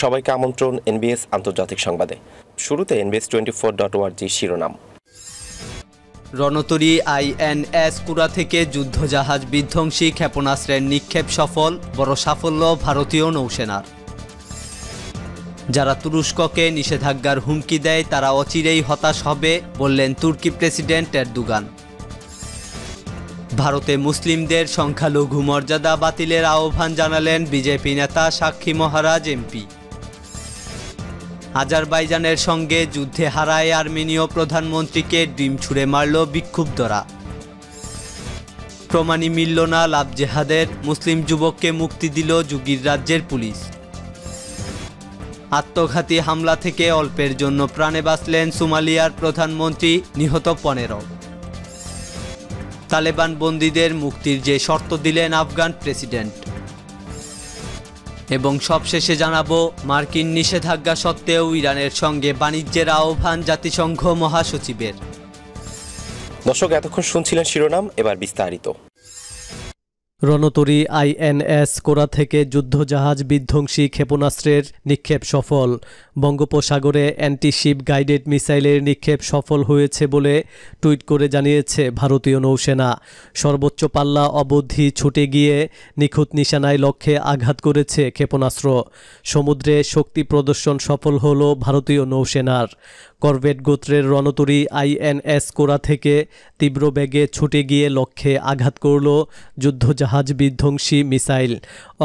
সবাইকে আমন্ত্রণ এনবিএস আন্তর্জাতিক সংবাদে শুরুতে এনবিএস টোয়েন্টি ফোর ডট ওয়ার্জি শিরোনাম রণতরী আইএনএস কুড়া থেকে যুদ্ধজাহাজ বিধ্বংসী ক্ষেপণাস্ত্রের নিক্ষেপ সফল বড় সাফল্য ভারতীয় নৌসেনার যারা তুরস্ককে নিষেধাজ্ঞার হুমকি দেয় তারা অচিরেই হতাশ হবে বললেন তুর্কি প্রেসিডেন্ট এরদুগান ভারতে মুসলিমদের সংখ্যালঘু মর্যাদা বাতিলের আহ্বান জানালেন বিজেপি নেতা সাক্ষী মহারাজ এমপি আজারবাইজানের সঙ্গে যুদ্ধে হারায় আর্মেনীয় প্রধানমন্ত্রীকে ডিম ছুঁড়ে মারল বিক্ষুব্ধরা প্রমাণই মিলল না লাভ জেহাদের মুসলিম যুবককে মুক্তি দিল যুগীর রাজ্যের পুলিশ আত্মঘাতী হামলা থেকে অল্পের জন্য প্রাণে বাঁচলেন সোমালিয়ার প্রধানমন্ত্রী নিহত পনেরো তালেবান বন্দীদের মুক্তির যে শর্ত দিলেন আফগান প্রেসিডেন্ট এবং সবশেষে জানাবো মার্কিন নিষেধাজ্ঞা সত্ত্বেও ইরানের সঙ্গে বাণিজ্যের আহ্বান জাতিসংঘ মহাসচিবের দর্শক এতক্ষণ শুনছিলেন শিরোনাম এবার বিস্তারিত রণতরী আইএনএস কোরা থেকে যুদ্ধজাহাজ বিধ্বংসী ক্ষেপণাস্ত্রের নিক্ষেপ সফল বঙ্গোপসাগরে অ্যান্টিশিপ গাইডেড মিসাইলের নিক্ষেপ সফল হয়েছে বলে টুইট করে জানিয়েছে ভারতীয় নৌসেনা সর্বোচ্চ পাল্লা অবধি ছুটে গিয়ে নিখুঁত নিশানায় লক্ষ্যে আঘাত করেছে ক্ষেপণাস্ত্র সমুদ্রে শক্তি প্রদর্শন সফল হল ভারতীয় নৌসেনার করভেট গোত্রের রণতরী আইএনএস কোরা থেকে তীব্র বেগে ছুটে গিয়ে লক্ষ্যে আঘাত করল যুদ্ধজাহাজ বিধ্বংসী মিসাইল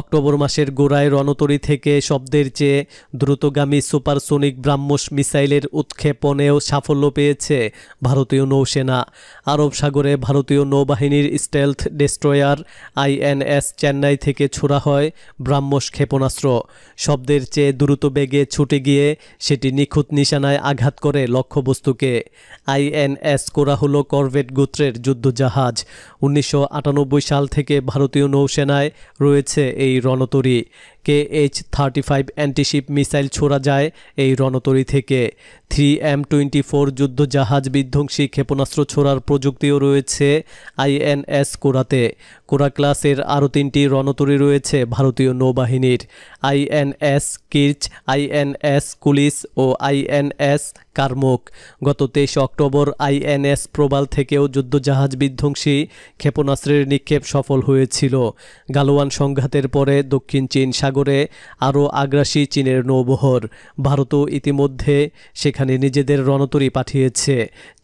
অক্টোবর মাসের গোড়ায় রণতরী থেকে শব্দের চেয়ে দ্রুতগামী সুপারসোনিক ব্রাহ্মস মিসাইলের উৎক্ষেপণেও সাফল্য পেয়েছে ভারতীয় নৌসেনা আরব সাগরে ভারতীয় নৌবাহিনীর স্টেলথ ডেস্ট্রয়ার আইএনএস চেন্নাই থেকে ছোড়া হয় ব্রাহ্মস ক্ষেপণাস্ত্র শব্দের চেয়ে দ্রুত বেগে ছুটে গিয়ে সেটি নিখুঁত নিশানায় আঘাত করে লক্ষ্যবস্তুকে আইএনএস হলো করভেট গোত্রের যুদ্ধজাহাজ উনিশশো সাল থেকে ভারতীয় নৌসেনায় রয়েছে এই রণতরী K H thirty five antiship missile ছোড়া যায় এই রণতরী থেকে থ্রি এম টোয়েন্টি ফোর যুদ্ধজাহাজ বিধ্বংসী ক্ষেপণাস্ত্র ছোড়ার প্রযুক্তিও রয়েছে আইএনএস কোরাতে কোরা ক্লাসের আরও তিনটি রণতরী রয়েছে ভারতীয় নৌবাহিনীর আইএনএস কির্চ আইএনএস কুলিস ও আইএনএস কারমুক গত তেইশ অক্টোবর আইএনএস প্রবাল থেকেও যুদ্ধজাহাজ বিধ্বংসী ক্ষেপণাস্ত্রের নিক্ষেপ সফল হয়েছিল গালোয়ান সংঘাতের পরে দক্ষিণ চীন সাগর সাগরে আরও আগ্রাসী চীনের নৌবহর ভারতও ইতিমধ্যে সেখানে নিজেদের রণতরী পাঠিয়েছে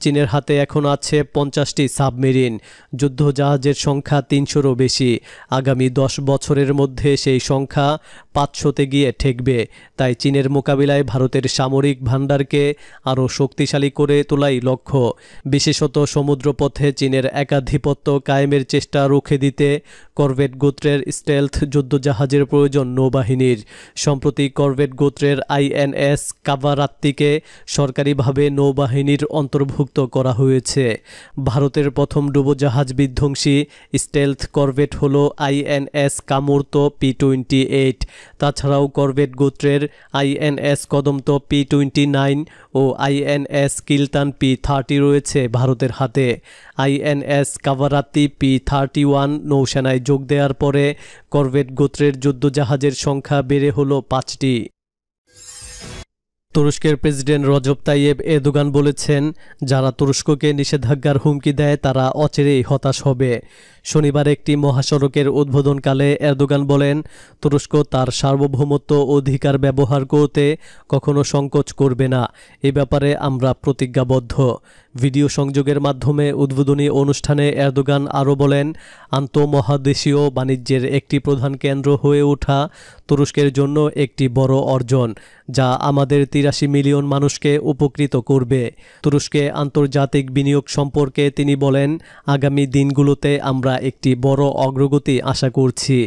চীনের হাতে এখন আছে পঞ্চাশটি সাবমেরিন যুদ্ধজাহাজের সংখ্যা তিনশোরও বেশি আগামী দশ বছরের মধ্যে সেই সংখ্যা পাঁচশোতে গিয়ে ঠেকবে তাই চীনের মোকাবিলায় ভারতের সামরিক ভাণ্ডারকে আরও শক্তিশালী করে তোলাই লক্ষ্য বিশেষত সমুদ্রপথে চীনের একাধিপত্য কায়েমের চেষ্টা রুখে দিতে করভেট গোত্রের স্টেলথ যুদ্ধজাহাজের প্রয়োজন নৌবাহিনীর সম্প্রতি করভেট গোত্রের আইএনএস কাভারাত্তিকে সরকারিভাবে নৌবাহিনীর অন্তর্ভুক্ত করা হয়েছে ভারতের প্রথম ডুবোজাহাজ বিধ্বংসী স্টেলথ করভেট হল INS Kamorta P twenty eight তাছাড়াও করবেট গোত্রের INS Kadmatt P twenty nine ও আইএনএস কিলতান পি থার্টি রয়েছে ভারতের হাতে INS Kavaratti P thirty one নৌসেনায় যোগ দেওয়ার পরে করবেট গোত্রের যুদ্ধজাহাজের সংখ্যা বেড়ে হল পাঁচটি তুরস্কের প্রেসিডেন্ট রজব তাইয়েব এদোগান বলেছেন যারা তুরস্ককে নিষেধাজ্ঞার হুমকি দেয় তারা অচেরেই হতাশ হবে শনিবার একটি মহাসড়কের উদ্বোধনকালে এরদোগান বলেন তুরস্ক তার সার্বভৌমত্ব অধিকার ব্যবহার করতে কখনো সংকোচ করবে না এ ব্যাপারে আমরা প্রতিজ্ঞাবদ্ধ ভিডিও সংযোগের মাধ্যমে উদ্বোধনী অনুষ্ঠানে এরদোগান আরও বলেন আন্তঃমহাদেশীয় বাণিজ্যের একটি প্রধান কেন্দ্র হয়ে ওঠা তুরস্কের জন্য একটি বড় অর্জন যা আমাদের তিরাশি মিলিয়ন মানুষকে উপকৃত করবে তুরস্কে আন্তর্জাতিক বিনিয়োগ সম্পর্কে তিনি বলেন আগামী দিনগুলোতে আমরা একটি বড় অগ্রগতি আশা করছি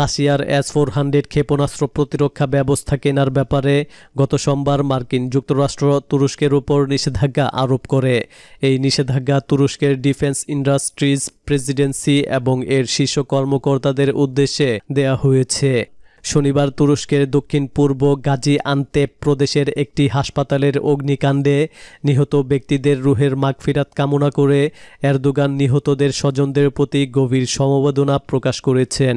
রাশিয়ার এস ফোর হান্ড্রেড ক্ষেপণাস্ত্র প্রতিরক্ষা ব্যবস্থা কেনার ব্যাপারে গত সোমবার মার্কিন যুক্তরাষ্ট্র তুরস্কের উপর নিষেধাজ্ঞা আরোপ করে এই নিষেধাজ্ঞা তুরস্কের ডিফেন্স ইন্ডাস্ট্রিজ প্রেসিডেন্সি এবং এর শীর্ষ কর্মকর্তাদের উদ্দেশ্যে দেয়া হয়েছে শনিবার তুরস্কের দক্ষিণ পূর্ব গাজী আন্তে প্রদেশের একটি হাসপাতালের অগ্নিকাণ্ডে নিহত ব্যক্তিদের রুহের মাগফিরাত কামনা করে এরদোগান নিহতদের স্বজনদের প্রতি গভীর সমবেদনা প্রকাশ করেছেন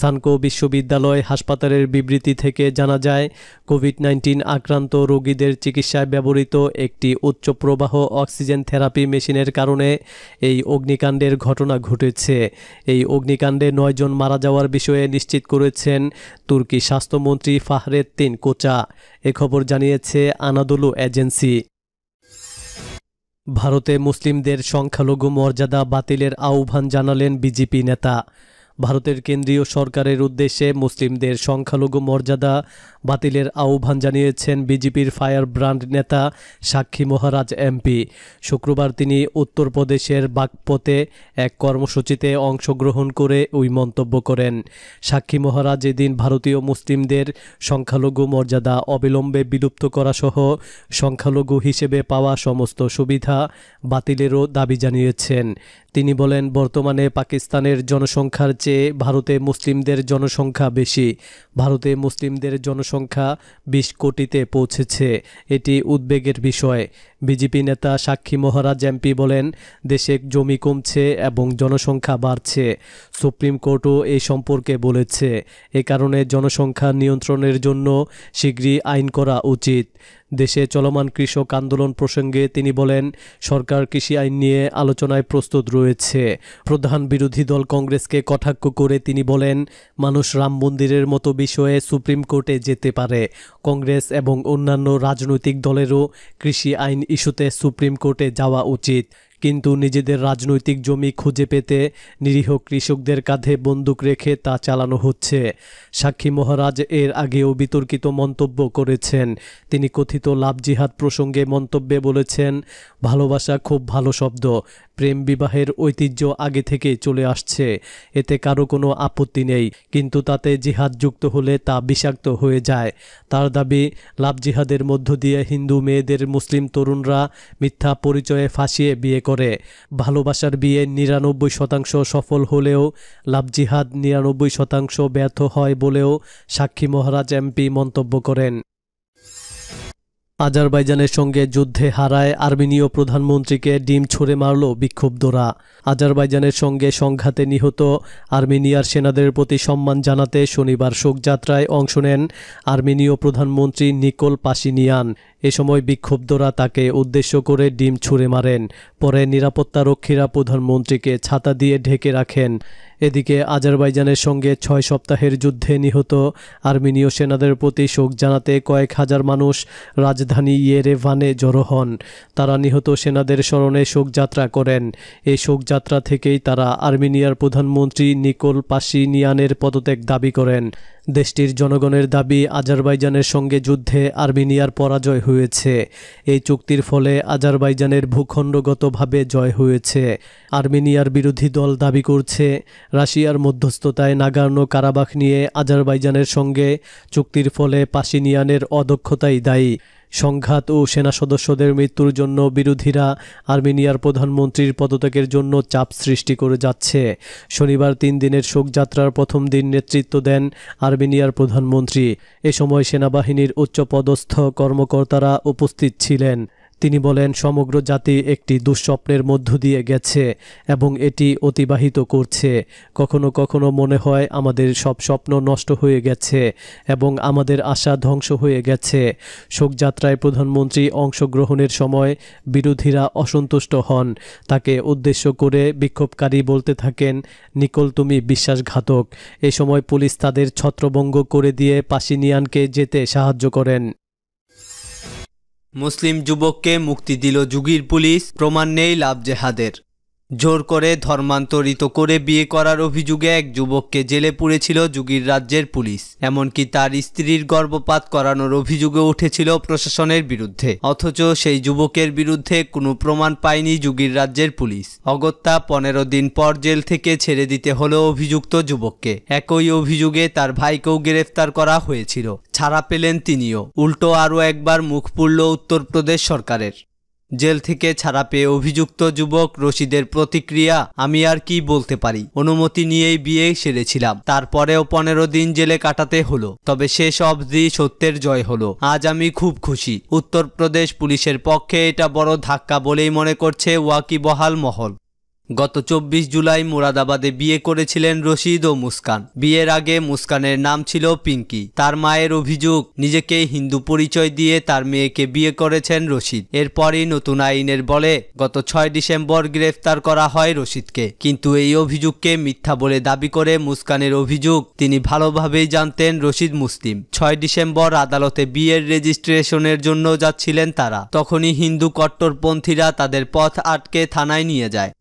সানকো বিশ্ববিদ্যালয় হাসপাতালের বিবৃতি থেকে জানা যায় কোভিড নাইন্টিন আক্রান্ত রোগীদের চিকিৎসায় ব্যবহৃত একটি উচ্চ প্রবাহ অক্সিজেন থেরাপি মেশিনের কারণে এই অগ্নিকাণ্ডের ঘটনা ঘটেছে এই অগ্নিকাণ্ডে নয়জন মারা যাওয়ার বিষয়ে নিশ্চিত করেছেন তুর্কি স্বাস্থ্যমন্ত্রী ফাহরেদ্দিন কোচা এ খবর জানিয়েছে আনাদুলু এজেন্সি ভারতে মুসলিমদের সংখ্যালঘু মর্যাদা বাতিলের আহ্বান জানালেন বিজেপি নেতা ভারতের কেন্দ্রীয় সরকারের উদ্দেশ্যে মুসলিমদের সংখ্যালঘু মর্যাদা বাতিলের আহ্বান জানিয়েছেন বিজেপির ফায়ার ব্রান্ড নেতা সাক্ষী মহারাজ এমপি শুক্রবার তিনি উত্তরপ্রদেশের বাগপথে এক কর্মসূচিতে অংশগ্রহণ করে ওই মন্তব্য করেন সাক্ষী মহারাজ এদিন ভারতীয় মুসলিমদের সংখ্যালঘু মর্যাদা অবিলম্বে বিলুপ্ত করাসহ সংখ্যালঘু হিসেবে পাওয়া সমস্ত সুবিধা বাতিলেরও দাবি জানিয়েছেন তিনি বলেন বর্তমানে পাকিস্তানের জনসংখ্যার চেয়ে চেয়ে ভারতে মুসলিমদের জনসংখ্যা বেশি ভারতে মুসলিমদের জনসংখ্যা বিশ কোটিতে পৌঁছেছে এটি উদ্বেগের বিষয় বিজেপি নেতা সাক্ষী মহারাজ এমপি বলেন দেশে জমি কমছে এবং জনসংখ্যা বাড়ছে সুপ্রিম কোর্টও এই সম্পর্কে বলেছে এ কারণে জনসংখ্যা নিয়ন্ত্রণের জন্য শীঘ্রই আইন করা উচিত দেশে চলমান কৃষক আন্দোলন প্রসঙ্গে তিনি বলেন সরকার কৃষি আইন নিয়ে আলোচনায় প্রস্তুত রয়েছে প্রধান বিরোধী দল কংগ্রেসকে কটাক্ষ করে তিনি বলেন মানুষ রাম মন্দিরের মতো বিষয়ে সুপ্রিম কোর্টে যেতে পারে কংগ্রেস এবং অন্যান্য রাজনৈতিক দলেরও কৃষি আইন ইস্যুতে সুপ্রিম কোর্টে যাওয়া উচিত কিন্তু নিজেদের রাজনৈতিক জমি খুঁজে পেতে নিরীহ কৃষকদের কাঁধে বন্দুক রেখে তা চালানো হচ্ছে সাক্ষী মহারাজ এর আগেও বিতর্কিত মন্তব্য করেছেন তিনি কথিত লাভ জিহাদ প্রসঙ্গে মন্তব্যে বলেছেন ভালোবাসা খুব ভালো শব্দ প্রেম বিবাহের ঐতিহ্য আগে থেকে চলে আসছে এতে কারো কোনো আপত্তি নেই কিন্তু তাতে জিহাদ যুক্ত হলে তা বিষাক্ত হয়ে যায় তার দাবি লাভ জিহাদের মধ্য দিয়ে হিন্দু মেয়েদের মুসলিম তরুণরা মিথ্যা পরিচয়ে ফাঁসিয়ে বিয়ে করে ভালোবাসার বিয়ে নিরানব্বই শতাংশ সফল হলেও লাভ জিহাদ নিরানব্বই শতাংশ ব্যর্থ হয় বলেও সাক্ষী মহারাজ এমপি মন্তব্য করেন আজারবাইজানের সঙ্গে যুদ্ধে হারায় আর্মেনীয় প্রধানমন্ত্রীকে ডিম ছুঁড়ে মারল বিক্ষুব্ধরা আজারবাইজানের সঙ্গে সংঘাতে নিহত আর্মেনিয়ার সেনাদের প্রতি সম্মান জানাতে শনিবার শোকযাত্রায় অংশ নেন আর্মেনীয় প্রধানমন্ত্রী নিকোল পাশিনিয়ান এ সময় বিক্ষুব্ধরা তাকে উদ্দেশ্য করে ডিম ছুঁড়ে মারেন পরে নিরাপত্তারক্ষীরা প্রধানমন্ত্রীকে ছাতা দিয়ে ঢেকে রাখেন এদিকে আজারবাইজানের সঙ্গে ছয় সপ্তাহের যুদ্ধে নিহত আর্মেনীয় সেনাদের প্রতি শোক জানাতে কয়েক হাজার মানুষ রাজধানী ভানে জড়ো হন তারা নিহত সেনাদের স্মরণে শোকযাত্রা করেন এই শোকযাত্রা থেকেই তারা আর্মেনিয়ার প্রধানমন্ত্রী নিকোল পাশিনিয়ানের পদত্যাগ দাবি করেন দেশটির জনগণের দাবি আজারবাইজানের সঙ্গে যুদ্ধে আর্মেনিয়ার পরাজয় হয়েছে এই চুক্তির ফলে আজারবাইজানের ভূখণ্ডগতভাবে জয় হয়েছে আর্মেনিয়ার বিরোধী দল দাবি করছে রাশিয়ার মধ্যস্থতায় নাগার্নো কারাবাখ নিয়ে আজারবাইজানের সঙ্গে চুক্তির ফলে পাশিনিয়ানের অদক্ষতাই দায়ী সংঘাত ও সেনা সদস্যদের মৃত্যুর জন্য বিরোধীরা আর্মেনিয়ার প্রধানমন্ত্রীর পদত্যাগের জন্য চাপ সৃষ্টি করে যাচ্ছে শনিবার তিন দিনের শোকযাত্রার প্রথম দিন নেতৃত্ব দেন আর্মেনিয়ার প্রধানমন্ত্রী এ সময় সেনাবাহিনীর উচ্চপদস্থ কর্মকর্তারা উপস্থিত ছিলেন তিনি বলেন সমগ্র জাতি একটি দুঃস্বপ্নের মধ্য দিয়ে গেছে এবং এটি অতিবাহিত করছে কখনো কখনো মনে হয় আমাদের সব স্বপ্ন নষ্ট হয়ে গেছে এবং আমাদের আশা ধ্বংস হয়ে গেছে শোকযাত্রায় প্রধানমন্ত্রী অংশগ্রহণের সময় বিরোধীরা অসন্তুষ্ট হন তাকে উদ্দেশ্য করে বিক্ষোভকারী বলতে থাকেন নিকল তুমি বিশ্বাসঘাতক এ সময় পুলিশ তাদের ছত্রভঙ্গ করে দিয়ে পাশিনিয়ানকে যেতে সাহায্য করেন মুসলিম যুবককে মুক্তি দিল যুগির পুলিশ প্রমাণ নেই লাভ জেহাদের জোর করে ধর্মান্তরিত করে বিয়ে করার অভিযোগে এক যুবককে জেলে পুড়েছিল যুগীর রাজ্যের পুলিশ এমনকি তার স্ত্রীর গর্ভপাত করানোর অভিযোগে উঠেছিল প্রশাসনের বিরুদ্ধে অথচ সেই যুবকের বিরুদ্ধে কোনো প্রমাণ পায়নি যুগীর রাজ্যের পুলিশ অগত্যা পনেরো দিন পর জেল থেকে ছেড়ে দিতে হলো অভিযুক্ত যুবককে একই অভিযোগে তার ভাইকেও গ্রেফতার করা হয়েছিল ছাড়া পেলেন তিনিও উল্টো আরও একবার মুখ পুড়ল উত্তরপ্রদেশ সরকারের জেল থেকে ছাড়া পেয়ে অভিযুক্ত যুবক রশিদের প্রতিক্রিয়া আমি আর কি বলতে পারি অনুমতি নিয়েই বিয়ে সেরেছিলাম তারপরেও পনেরো দিন জেলে কাটাতে হলো তবে শেষ অবধি সত্যের জয় হলো আজ আমি খুব খুশি উত্তরপ্রদেশ পুলিশের পক্ষে এটা বড় ধাক্কা বলেই মনে করছে ওয়াকিবহাল মহল গত চব্বিশ জুলাই মুরাদাবাদে বিয়ে করেছিলেন রশিদ ও মুস্কান বিয়ের আগে মুস্কানের নাম ছিল পিঙ্কি তার মায়ের অভিযোগ নিজেকে হিন্দু পরিচয় দিয়ে তার মেয়েকে বিয়ে করেছেন রশিদ এরপরই নতুন আইনের বলে গত ছয় ডিসেম্বর গ্রেফতার করা হয় রশিদকে কিন্তু এই অভিযোগকে মিথ্যা বলে দাবি করে মুস্কানের অভিযোগ তিনি ভালোভাবেই জানতেন রশিদ মুসলিম ছয় ডিসেম্বর আদালতে বিয়ের রেজিস্ট্রেশনের জন্য যাচ্ছিলেন তারা তখনই হিন্দু কট্টরপন্থীরা তাদের পথ আটকে থানায় নিয়ে যায়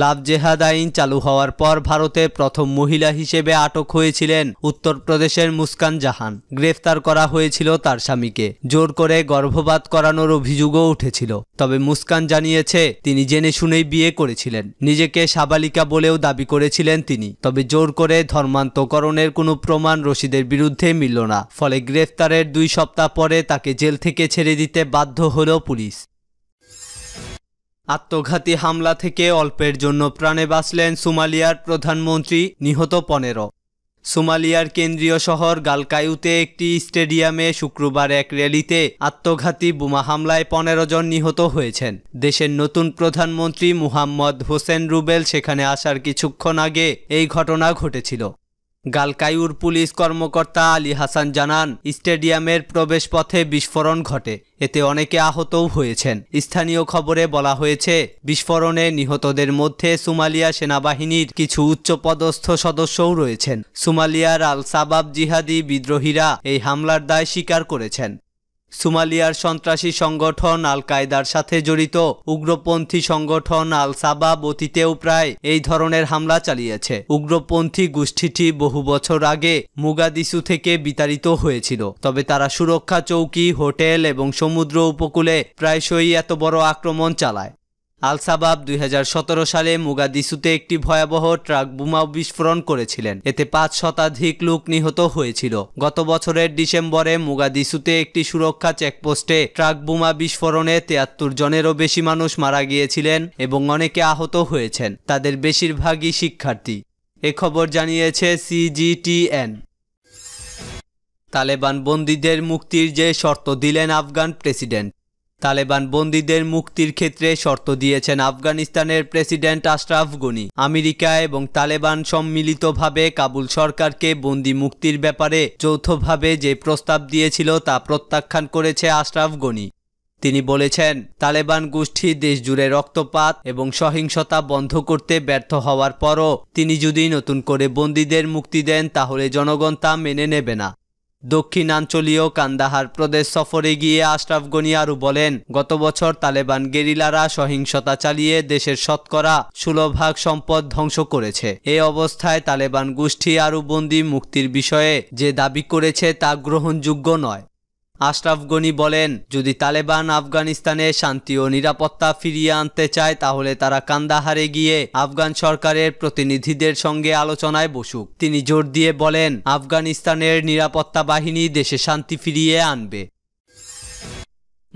লাভ জেহাদ আইন চালু হওয়ার পর ভারতের প্রথম মহিলা হিসেবে আটক হয়েছিলেন উত্তরপ্রদেশের মুস্কান জাহান গ্রেফতার করা হয়েছিল তার স্বামীকে জোর করে গর্ভপাত করানোর অভিযোগও উঠেছিল তবে মুস্কান জানিয়েছে তিনি জেনে শুনেই বিয়ে করেছিলেন নিজেকে সাবালিকা বলেও দাবি করেছিলেন তিনি তবে জোর করে ধর্মান্তকরণের কোনো প্রমাণ রশিদের বিরুদ্ধে মিলল না ফলে গ্রেফতারের দুই সপ্তাহ পরে তাকে জেল থেকে ছেড়ে দিতে বাধ্য হল পুলিশ আত্মঘাতী হামলা থেকে অল্পের জন্য প্রাণে বাঁচলেন সোমালিয়ার প্রধানমন্ত্রী নিহত পনেরো সোমালিয়ার কেন্দ্রীয় শহর গালকায়ুতে একটি স্টেডিয়ামে শুক্রবার এক র্যালিতে আত্মঘাতী বোমা হামলায় পনেরো জন নিহত হয়েছেন দেশের নতুন প্রধানমন্ত্রী মুহাম্মদ হোসেন রুবেল সেখানে আসার কিছুক্ষণ আগে এই ঘটনা ঘটেছিল গালকায়ুর পুলিশ কর্মকর্তা আলী হাসান জানান স্টেডিয়ামের প্রবেশপথে বিস্ফোরণ ঘটে এতে অনেকে আহতও হয়েছেন স্থানীয় খবরে বলা হয়েছে বিস্ফোরণে নিহতদের মধ্যে সুমালিয়া সেনাবাহিনীর কিছু উচ্চপদস্থ সদস্যও রয়েছেন সুমালিয়ার আল সাবাব জিহাদি বিদ্রোহীরা এই হামলার দায় স্বীকার করেছেন সোমালিয়ার সন্ত্রাসী সংগঠন আল কায়দার সাথে জড়িত উগ্রপন্থী সংগঠন আল সাবাব অতীতেও প্রায় এই ধরনের হামলা চালিয়েছে উগ্রপন্থী গোষ্ঠীটি বহু বছর আগে মুগাদিসু থেকে বিতাড়িত হয়েছিল তবে তারা সুরক্ষা চৌকি হোটেল এবং সমুদ্র উপকূলে প্রায়শই এত বড় আক্রমণ চালায় আলসাবাব দুই সালে মুগাদিসুতে একটি ভয়াবহ ট্রাক বোমা বিস্ফোরণ করেছিলেন এতে পাঁচ শতাধিক লোক নিহত হয়েছিল গত বছরের ডিসেম্বরে মুগাদিসুতে একটি সুরক্ষা চেকপোস্টে ট্রাক বোমা বিস্ফোরণে তিয়াত্তর জনেরও বেশি মানুষ মারা গিয়েছিলেন এবং অনেকে আহত হয়েছেন তাদের বেশিরভাগই শিক্ষার্থী এ খবর জানিয়েছে সিজিটিএন তালেবান বন্দীদের মুক্তির যে শর্ত দিলেন আফগান প্রেসিডেন্ট তালেবান বন্দীদের মুক্তির ক্ষেত্রে শর্ত দিয়েছেন আফগানিস্তানের প্রেসিডেন্ট আশরাফ গনি আমেরিকা এবং তালেবান সম্মিলিতভাবে কাবুল সরকারকে বন্দি মুক্তির ব্যাপারে যৌথভাবে যে প্রস্তাব দিয়েছিল তা প্রত্যাখ্যান করেছে আশরাফ গনি তিনি বলেছেন তালেবান গোষ্ঠী দেশজুড়ে রক্তপাত এবং সহিংসতা বন্ধ করতে ব্যর্থ হওয়ার পরও তিনি যদি নতুন করে বন্দীদের মুক্তি দেন তাহলে জনগণ তা মেনে নেবে না দক্ষিণাঞ্চলীয় কান্দাহার প্রদেশ সফরে গিয়ে আশরাফ গনি আরও বলেন গত বছর তালেবান গেরিলারা সহিংসতা চালিয়ে দেশের শতকরা সুলভাগ সম্পদ ধ্বংস করেছে এ অবস্থায় তালেবান গোষ্ঠী আরও বন্দি মুক্তির বিষয়ে যে দাবি করেছে তা গ্রহণযোগ্য নয় আশরাফ গনি বলেন যদি তালেবান আফগানিস্তানে শান্তি ও নিরাপত্তা ফিরিয়ে আনতে চায় তাহলে তারা কান্দাহারে গিয়ে আফগান সরকারের প্রতিনিধিদের সঙ্গে আলোচনায় বসুক তিনি জোর দিয়ে বলেন আফগানিস্তানের নিরাপত্তা বাহিনী দেশে শান্তি ফিরিয়ে আনবে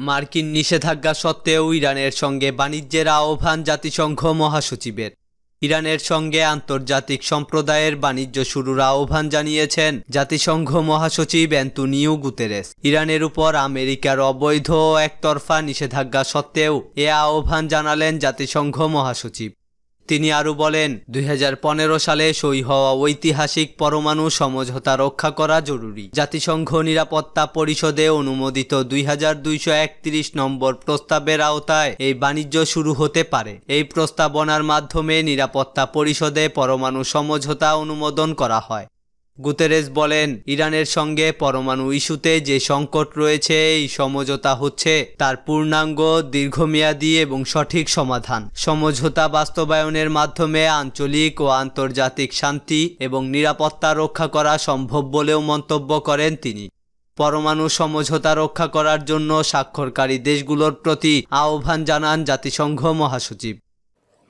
মার্কিন নিষেধাজ্ঞা সত্ত্বেও ইরানের সঙ্গে বাণিজ্যের আহ্বান জাতিসংঘ মহাসচিবের ইরানের সঙ্গে আন্তর্জাতিক সম্প্রদায়ের বাণিজ্য শুরুর আহ্বান জানিয়েছেন জাতিসংঘ মহাসচিব অ্যান্টনিও গুতেরেস ইরানের উপর আমেরিকার অবৈধ একতরফা নিষেধাজ্ঞা সত্ত্বেও এ আহ্বান জানালেন জাতিসংঘ মহাসচিব তিনি আরও বলেন দুই সালে সই হওয়া ঐতিহাসিক পরমাণু সমঝোতা রক্ষা করা জরুরি জাতিসংঘ নিরাপত্তা পরিষদে অনুমোদিত দুই নম্বর প্রস্তাবের আওতায় এই বাণিজ্য শুরু হতে পারে এই প্রস্তাবনার মাধ্যমে নিরাপত্তা পরিষদে পরমাণু সমঝোতা অনুমোদন করা হয় গুতেরেস বলেন ইরানের সঙ্গে পরমাণু ইস্যুতে যে সংকট রয়েছে এই সমঝোতা হচ্ছে তার পূর্ণাঙ্গ দীর্ঘমেয়াদী এবং সঠিক সমাধান সমঝোতা বাস্তবায়নের মাধ্যমে আঞ্চলিক ও আন্তর্জাতিক শান্তি এবং নিরাপত্তা রক্ষা করা সম্ভব বলেও মন্তব্য করেন তিনি পরমাণু সমঝোতা রক্ষা করার জন্য স্বাক্ষরকারী দেশগুলোর প্রতি আহ্বান জানান জাতিসংঘ মহাসচিব